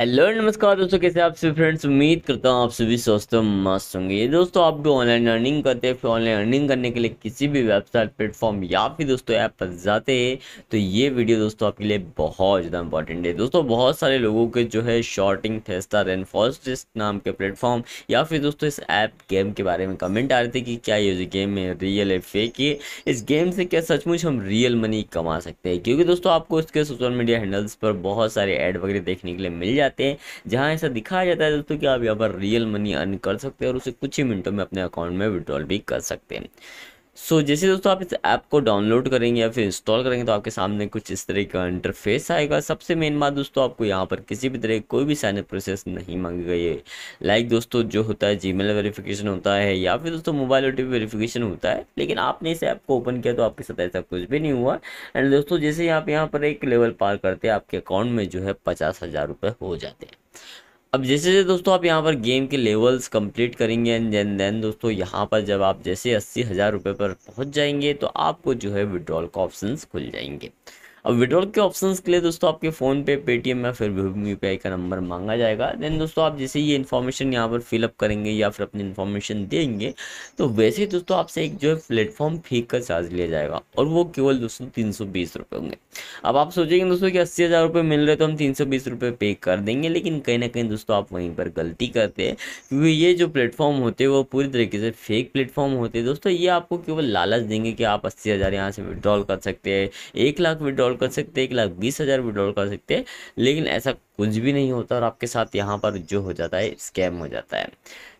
hello नमस्कार दोस्तों कैसे आप सभी फ्रेंड्स उम्मीद करता हूँ आप सभी स्वस्थ मस्त होंगे ये दोस्तों आप जो ऑनलाइन अर्निंग करते हैं फिर ऑनलाइन अर्निंग करने के लिए किसी भी वेबसाइट प्लेटफॉर्म या फिर दोस्तों ऐप पर जाते हैं तो ये वीडियो दोस्तों आपके लिए बहुत ज़्यादा इंपॉर्टेंट है दोस्तों बहुत सारे लोगों के जो है शॉर्टिंग थेस्टा रेनफॉस्ट नाम के प्लेटफॉर्म या फिर दोस्तों इस ऐप गेम के बारे में कमेंट आ रहे थे कि क्या ये गेम है रियल है फेक है इस गेम से क्या सचमुच हम रियल मनी कमा सकते हैं क्योंकि दोस्तों आपको इसके सोशल मीडिया हैंडल्स पर बहुत सारे ऐड वगैरह देखने के लिए मिल जाते जाते हैं जहाँ ऐसा दिखाया जाता है दोस्तों कि आप यहाँ पर रियल मनी अर्न कर सकते हैं और उसे कुछ ही मिनटों में अपने अकाउंट में विड्रॉल भी कर सकते हैं सो so, जैसे दोस्तों आप इस ऐप को डाउनलोड करेंगे या फिर इंस्टॉल करेंगे तो आपके सामने कुछ इस तरह का इंटरफेस आएगा सबसे मेन बात दोस्तों आपको यहाँ पर किसी भी तरह कोई भी साइनअप प्रोसेस नहीं गई है लाइक दोस्तों जो होता है मेल वेरीफिकेशन होता है या फिर दोस्तों मोबाइल ओ टी होता है लेकिन आपने इस ऐप को ओपन किया तो आपके साथ ऐसा कुछ भी नहीं हुआ एंड दोस्तों जैसे आप यहाँ पर एक लेवल पार करते हैं आपके अकाउंट में जो है पचास हो जाते हैं अब जैसे जैसे दोस्तों आप यहाँ पर गेम के लेवल्स कंप्लीट करेंगे एंड देन देन दोस्तों यहाँ पर जब आप जैसे अस्सी हज़ार रुपये पर पहुँच जाएंगे तो आपको जो है विड्रॉल का ऑप्शंस खुल जाएंगे अब विड्रॉल के ऑप्शंस के लिए दोस्तों आपके फ़ोन पे पेटीएम या फिर भीम यू का नंबर मांगा जाएगा देन दोस्तों आप जैसे ये इन्फॉर्मेशन यहाँ पर फिलअप करेंगे या फिर अपनी इन्फॉर्मेशन देंगे तो वैसे ही दोस्तों आपसे एक जो है प्लेटफॉर्म फी का चार्ज लिया जाएगा और वो केवल दोस्तों तीन सौ बीस रुपये होंगे अब आप सोचेंगे दोस्तों कि अस्सी हज़ार रुपये मिल रहे तो हम तीन सौ बीस रुपये पे कर देंगे लेकिन कहीं ना कहीं दोस्तों आप वहीं पर गलती करते हैं क्योंकि ये जो प्लेटफॉर्म होते हैं वो पूरी तरीके से फेक प्लेटफॉर्म होते हैं दोस्तों ये आपको केवल लालच देंगे कि आप अस्सी हज़ार यहाँ से विड्रॉल कर सकते हैं एक लाख विड्रॉल विड्रॉल कर सकते हैं एक लाख बीस हज़ार विड्रॉल कर सकते हैं लेकिन ऐसा कुछ भी नहीं होता और आपके साथ यहाँ पर जो हो जाता है स्कैम हो जाता है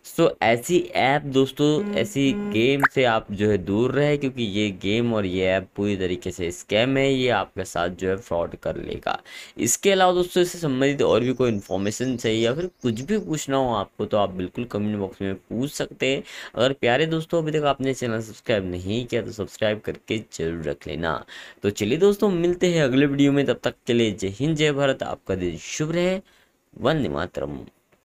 सो so, ऐसी ऐप दोस्तों ऐसी गेम से आप जो है दूर रहे क्योंकि ये गेम और ये ऐप पूरी तरीके से स्कैम है ये आपके साथ जो है फ्रॉड कर लेगा इसके अलावा दोस्तों इससे संबंधित और भी कोई इन्फॉर्मेशन चाहिए या फिर कुछ भी पूछना हो आपको तो आप बिल्कुल कमेंट बॉक्स में पूछ सकते हैं अगर प्यारे दोस्तों अभी तक आपने चैनल सब्सक्राइब नहीं किया तो सब्सक्राइब करके जरूर रख लेना तो चलिए दोस्तों मिलते हैं अगले वीडियो में तब तक के लिए जय हिंद जय भारत आपका दिन शुभ सर्वेभ्यः वन्दे